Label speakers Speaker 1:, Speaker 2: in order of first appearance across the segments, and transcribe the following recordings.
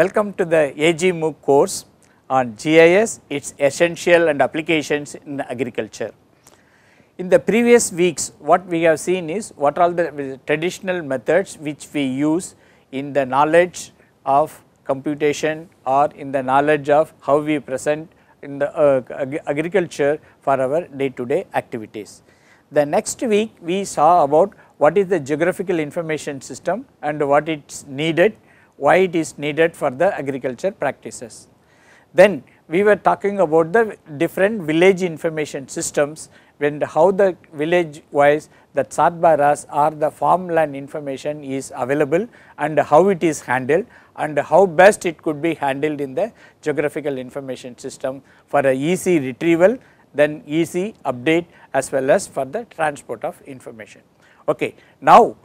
Speaker 1: Welcome to the AG MOOC course on GIS, its essential and applications in agriculture. In the previous weeks, what we have seen is what are the traditional methods which we use in the knowledge of computation or in the knowledge of how we present in the uh, ag agriculture for our day to day activities. The next week we saw about what is the geographical information system and what it is needed why it is needed for the agriculture practices. Then we were talking about the different village information systems when the, how the village wise that sadbaras or the farmland information is available and how it is handled and how best it could be handled in the geographical information system for a easy retrieval then easy update as well as for the transport of information. Okay. Now,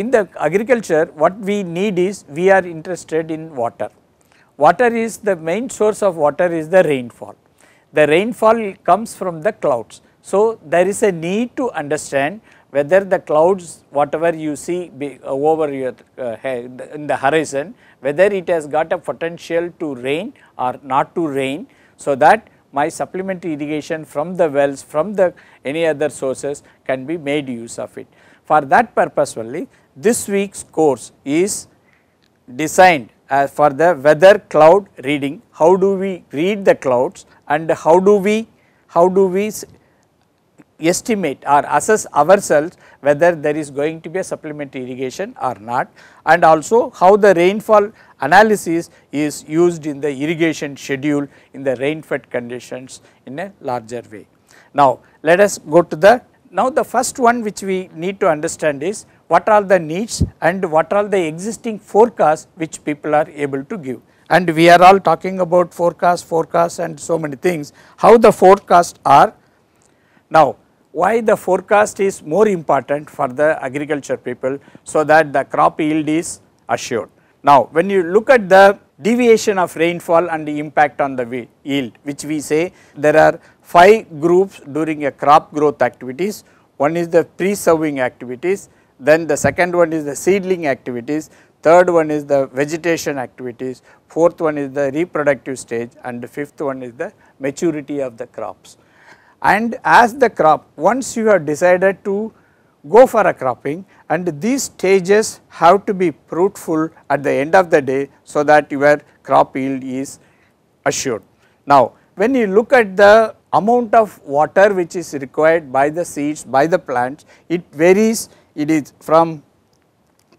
Speaker 1: in the agriculture what we need is we are interested in water. Water is the main source of water is the rainfall. The rainfall comes from the clouds. So, there is a need to understand whether the clouds whatever you see uh, over your uh, in the horizon whether it has got a potential to rain or not to rain. So, that my supplementary irrigation from the wells from the any other sources can be made use of it. For that purpose only this week's course is designed as for the weather cloud reading. How do we read the clouds and how do we how do we estimate or assess ourselves whether there is going to be a supplementary irrigation or not and also how the rainfall analysis is used in the irrigation schedule in the rain fed conditions in a larger way. Now, let us go to the now the first one which we need to understand is what are the needs and what are the existing forecasts which people are able to give. And we are all talking about forecasts, forecasts and so many things, how the forecasts are. Now why the forecast is more important for the agriculture people so that the crop yield is assured. Now when you look at the deviation of rainfall and the impact on the yield which we say there are 5 groups during a crop growth activities. One is the pre-sowing activities, then the second one is the seedling activities, third one is the vegetation activities, fourth one is the reproductive stage and the fifth one is the maturity of the crops. And as the crop, once you have decided to go for a cropping and these stages have to be fruitful at the end of the day so that your crop yield is assured. Now when you look at the amount of water which is required by the seeds by the plants it varies it is from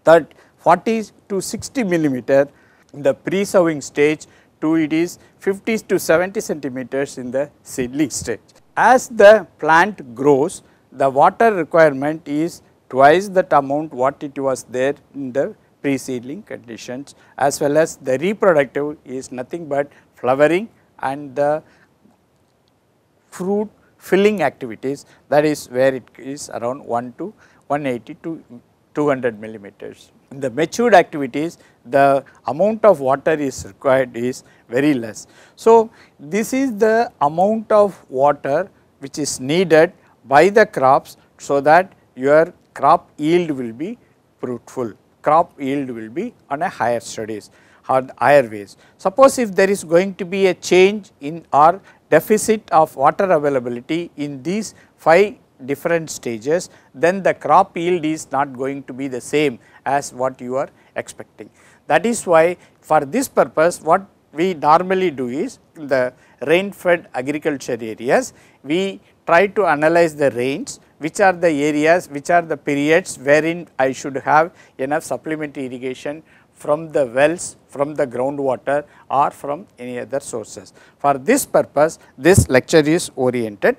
Speaker 1: 30, 40 to 60 millimeter in the pre-sowing stage to it is 50 to 70 centimeters in the seedling stage. As the plant grows the water requirement is twice that amount what it was there in the pre-seedling conditions as well as the reproductive is nothing but flowering and the fruit filling activities that is where it is around 1 to 180 to 200 millimeters. In the matured activities the amount of water is required is very less. So, this is the amount of water which is needed by the crops so that your crop yield will be fruitful, crop yield will be on a higher studies or higher ways. Suppose if there is going to be a change in or deficit of water availability in these 5 different stages, then the crop yield is not going to be the same as what you are expecting. That is why for this purpose what we normally do is the rain fed agriculture areas, we try to analyze the range which are the areas which are the periods wherein I should have enough supplementary irrigation from the wells, from the groundwater or from any other sources. For this purpose, this lecture is oriented.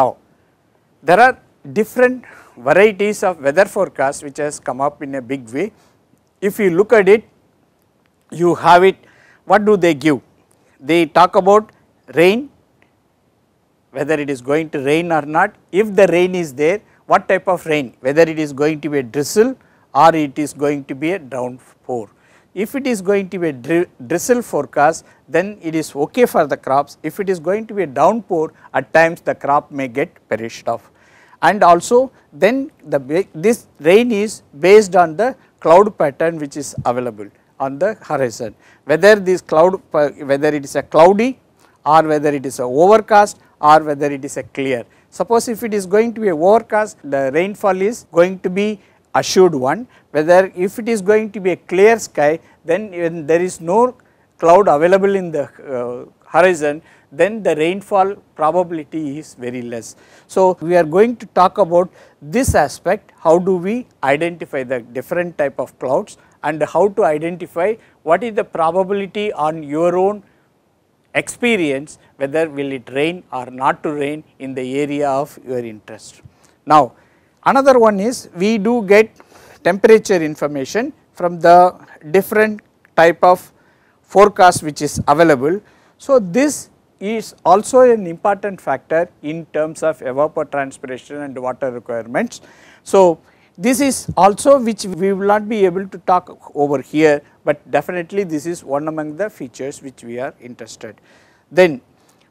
Speaker 1: Now, there are different varieties of weather forecast which has come up in a big way. If you look at it, you have it, what do they give? They talk about rain, whether it is going to rain or not, if the rain is there, what type of rain, whether it is going to be a drizzle or it is going to be a downpour. If it is going to be a drizzle forecast, then it is okay for the crops. If it is going to be a downpour, at times the crop may get perished off. And also then the this rain is based on the cloud pattern which is available on the horizon. Whether this cloud, whether it is a cloudy or whether it is a overcast or whether it is a clear. Suppose if it is going to be a overcast, the rainfall is going to be assured one, whether if it is going to be a clear sky, then when there is no cloud available in the uh, horizon, then the rainfall probability is very less. So, we are going to talk about this aspect, how do we identify the different type of clouds and how to identify what is the probability on your own experience whether will it rain or not to rain in the area of your interest. Now another one is we do get temperature information from the different type of forecast which is available. So this is also an important factor in terms of evapotranspiration and water requirements. So this is also which we will not be able to talk over here, but definitely this is one among the features which we are interested. Then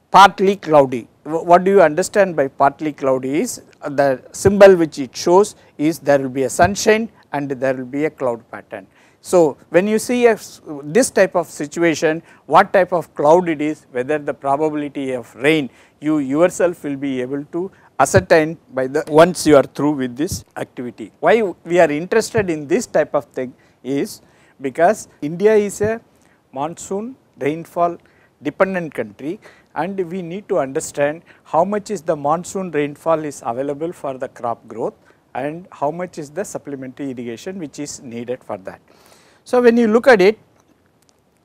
Speaker 1: partly cloudy, what do you understand by partly cloudy is uh, the symbol which it shows is there will be a sunshine and there will be a cloud pattern. So, when you see a, this type of situation, what type of cloud it is, whether the probability of rain, you yourself will be able to ascertain by the once you are through with this activity. Why we are interested in this type of thing is because India is a monsoon rainfall dependent country and we need to understand how much is the monsoon rainfall is available for the crop growth and how much is the supplementary irrigation which is needed for that. So, when you look at it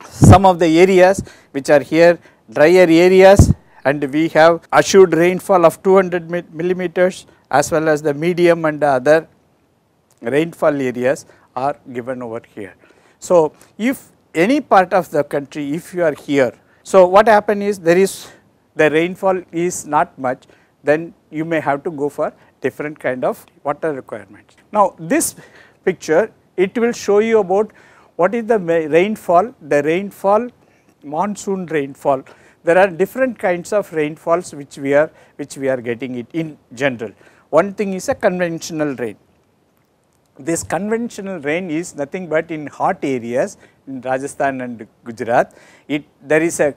Speaker 1: some of the areas which are here drier areas and we have assured rainfall of 200 millimeters as well as the medium and the other rainfall areas are given over here. So, if any part of the country if you are here, so what happen is there is the rainfall is not much then you may have to go for different kind of water requirements. Now this picture it will show you about what is the rainfall, the rainfall, monsoon rainfall. There are different kinds of rainfalls which we are which we are getting it in general. One thing is a conventional rain. This conventional rain is nothing but in hot areas in Rajasthan and Gujarat. It there is a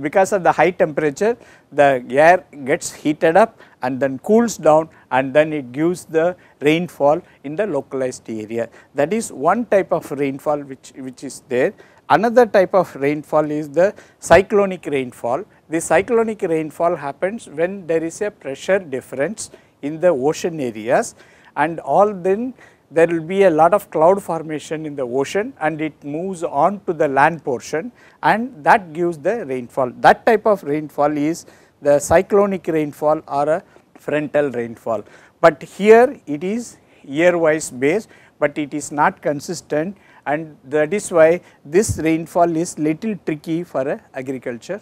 Speaker 1: because of the high temperature the air gets heated up and then cools down and then it gives the rainfall in the localized area. That is one type of rainfall which, which is there. Another type of rainfall is the cyclonic rainfall. The cyclonic rainfall happens when there is a pressure difference in the ocean areas and all then there will be a lot of cloud formation in the ocean and it moves on to the land portion and that gives the rainfall. That type of rainfall is the cyclonic rainfall or a frontal rainfall. But here it is year wise based, but it is not consistent and that is why this rainfall is little tricky for uh, agriculture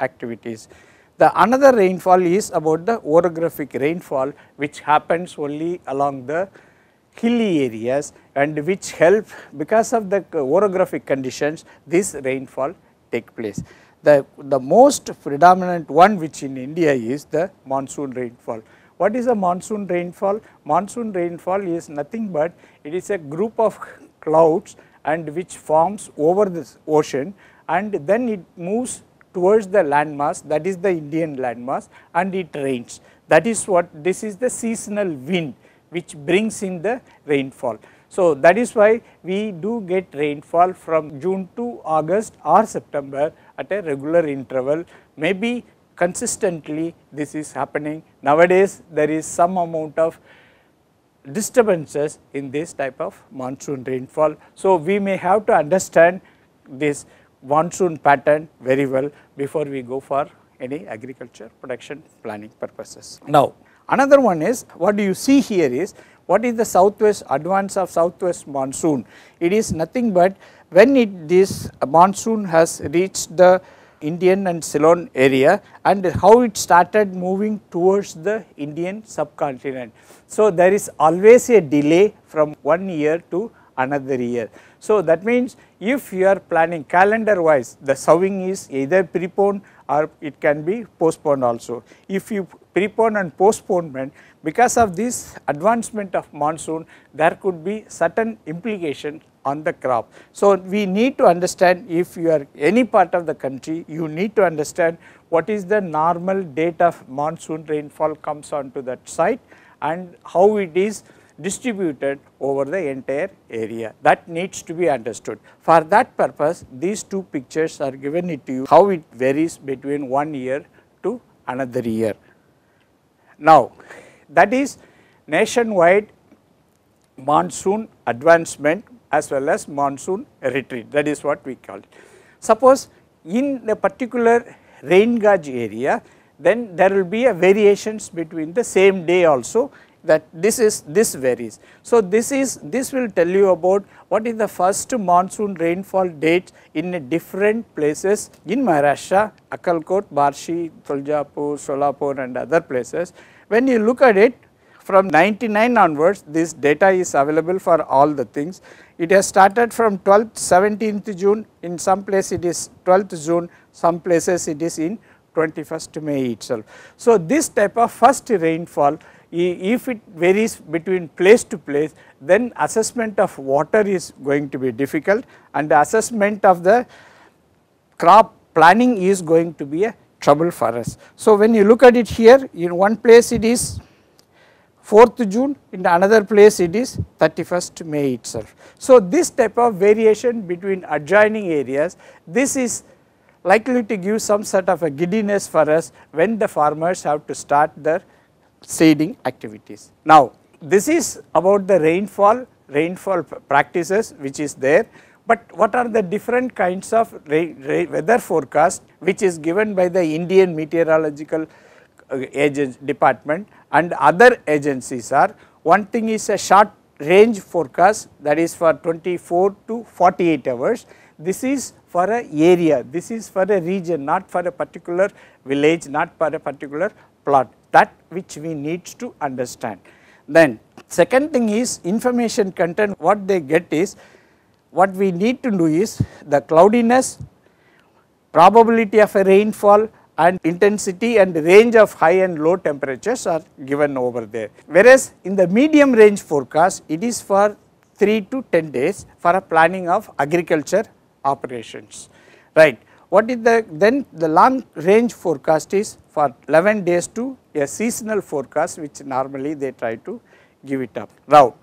Speaker 1: activities. The another rainfall is about the orographic rainfall which happens only along the hilly areas and which help because of the orographic conditions this rainfall take place the, the most predominant one which in India is the monsoon rainfall. What is a monsoon rainfall? Monsoon rainfall is nothing but it is a group of clouds and which forms over this ocean and then it moves towards the landmass that is the Indian landmass and it rains. That is what this is the seasonal wind which brings in the rainfall. So, that is why we do get rainfall from June to August or September at a regular interval, maybe consistently this is happening. Nowadays, there is some amount of disturbances in this type of monsoon rainfall. So, we may have to understand this monsoon pattern very well before we go for any agriculture production planning purposes. Now, another one is what do you see here is what is the southwest advance of southwest monsoon? It is nothing but when it, this monsoon has reached the Indian and Ceylon area and how it started moving towards the Indian subcontinent. So, there is always a delay from one year to another year. So, that means if you are planning calendar wise the sowing is either preponed or it can be postponed also. If you prepone and postponement because of this advancement of monsoon there could be certain implication on the crop. So, we need to understand if you are any part of the country you need to understand what is the normal date of monsoon rainfall comes onto that site and how it is distributed over the entire area that needs to be understood. For that purpose these two pictures are given to you how it varies between one year to another year. Now that is nationwide monsoon advancement as well as monsoon retreat that is what we call it. Suppose in a particular rain gauge area then there will be a variations between the same day also that this is this varies. So, this is this will tell you about what is the first monsoon rainfall date in different places in Maharashtra, Akalkot, Barshi, Tuljapur, Solapur and other places. When you look at it from 99 onwards this data is available for all the things. It has started from 12th, 17th June in some place it is 12th June, some places it is in 21st May itself. So, this type of first rainfall if it varies between place to place then assessment of water is going to be difficult and the assessment of the crop planning is going to be a trouble for us. So, when you look at it here in one place it is 4th June, in another place it is 31st May itself. So, this type of variation between adjoining areas, this is likely to give some sort of a giddiness for us when the farmers have to start their seeding activities. Now, this is about the rainfall, rainfall practices which is there, but what are the different kinds of weather forecast which is given by the Indian Meteorological uh, Agency Department and other agencies are one thing is a short range forecast that is for 24 to 48 hours. This is for a area, this is for a region, not for a particular village, not for a particular plot that which we need to understand. Then second thing is information content what they get is what we need to do is the cloudiness, probability of a rainfall and intensity and range of high and low temperatures are given over there. Whereas in the medium range forecast it is for 3 to 10 days for a planning of agriculture operations, right. What is the then the long range forecast is for 11 days to a seasonal forecast which normally they try to give it up route.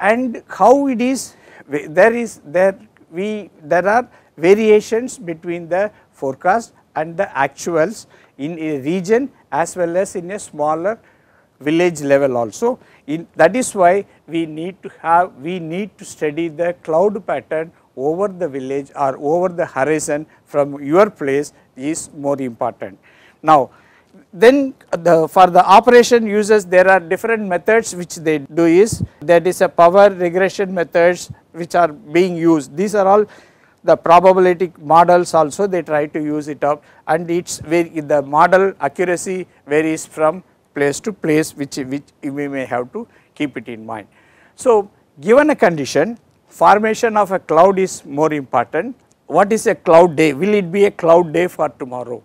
Speaker 1: And how it is there is there we there are variations between the forecast and the actuals in a region as well as in a smaller village level also. In that is why we need to have we need to study the cloud pattern over the village or over the horizon from your place is more important. Now, then uh, the, for the operation users there are different methods which they do is that is a power regression methods which are being used. These are all the probability models also they try to use it up and it's the model accuracy varies from place to place which, which we may have to keep it in mind. So given a condition formation of a cloud is more important. What is a cloud day? Will it be a cloud day for tomorrow?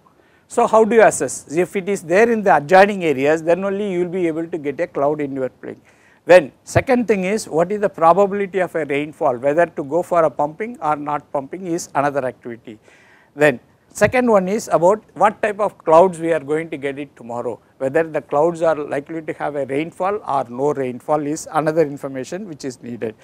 Speaker 1: So, how do you assess? If it is there in the adjoining areas, then only you will be able to get a cloud in your plane. Then second thing is what is the probability of a rainfall, whether to go for a pumping or not pumping is another activity. Then second one is about what type of clouds we are going to get it tomorrow, whether the clouds are likely to have a rainfall or no rainfall is another information which is needed.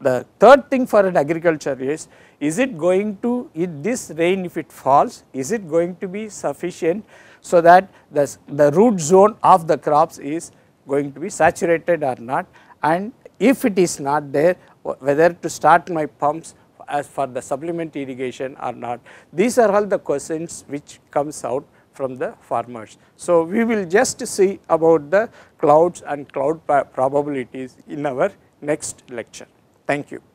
Speaker 1: The third thing for an agriculture is, is it going to, if this rain if it falls, is it going to be sufficient so that the, the root zone of the crops is going to be saturated or not and if it is not there, whether to start my pumps as for the supplement irrigation or not. These are all the questions which comes out from the farmers. So, we will just see about the clouds and cloud probabilities in our next lecture. Thank you.